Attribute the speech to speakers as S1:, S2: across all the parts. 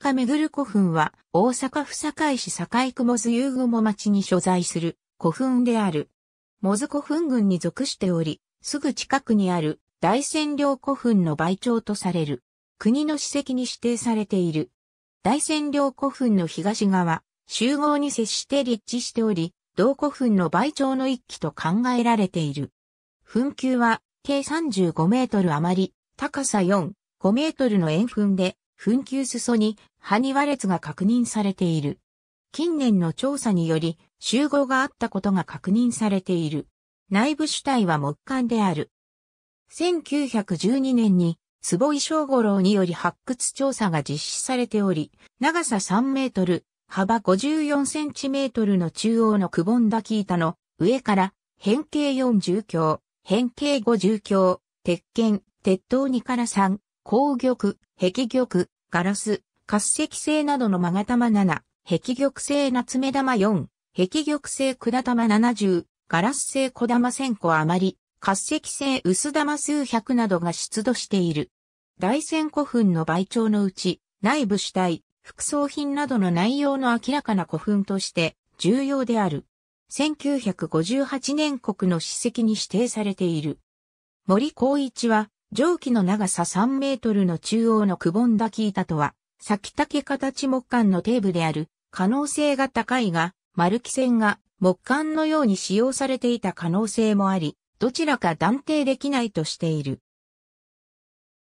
S1: 塚めぐる古墳は、大阪府堺市堺区モズ遊雲町に所在する古墳である。モズ古墳群に属しており、すぐ近くにある大仙陵古墳の倍長とされる。国の史跡に指定されている。大仙陵古墳の東側、集合に接して立地しており、同古墳の倍長の一基と考えられている。墳丘は、計35メートル余り、高さ4、5メートルの円墳で、紛糾裾に埴輪列が確認されている。近年の調査により集合があったことが確認されている。内部主体は木管である。1912年に坪井正五郎により発掘調査が実施されており、長さ3メートル、幅54センチメートルの中央のくぼんだ木板の上から変形4重鏡、変形5重鏡、鉄剣、鉄塔2から3、鉱玉、壁玉、ガラス、活石製などのマガタ7、壁玉製ナツメ玉4、壁玉製管玉70、ガラス製小玉1000個余り、活石製薄玉数百などが出土している。大仙古墳の倍長のうち、内部主体、副葬品などの内容の明らかな古墳として重要である。1958年国の史跡に指定されている。森光一は蒸気の長さ3メートルの中央のくぼんだ木板とは、先竹形木管の底部である可能性が高いが、丸木線が木管のように使用されていた可能性もあり、どちらか断定できないとしている。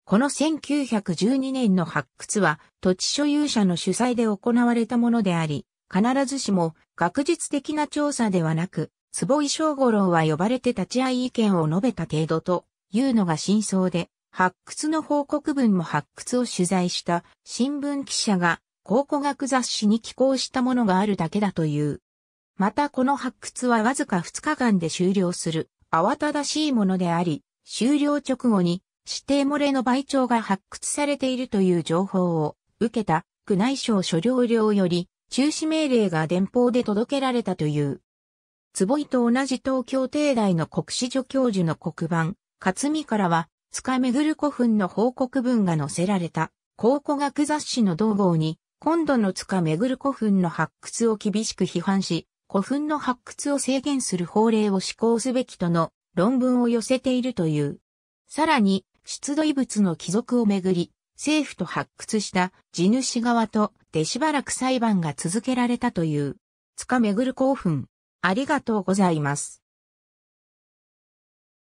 S1: この1912年の発掘は土地所有者の主催で行われたものであり、必ずしも学術的な調査ではなく、坪井正五郎は呼ばれて立ち会い意見を述べた程度というのが真相で、発掘の報告文も発掘を取材した新聞記者が考古学雑誌に寄稿したものがあるだけだという。またこの発掘はわずか2日間で終了する慌ただしいものであり、終了直後に指定漏れの倍長が発掘されているという情報を受けた宮内省所領領より中止命令が電報で届けられたという。坪井と同じ東京帝大の国史助教授の黒板、勝見からは、塚ぐる古墳の報告文が載せられた、考古学雑誌の同号に、今度の塚ぐる古墳の発掘を厳しく批判し、古墳の発掘を制限する法令を施行すべきとの論文を寄せているという。さらに、出土遺物の帰属をめぐり、政府と発掘した地主側とでしばらく裁判が続けられたという。塚ぐる古墳。ありがとうございます。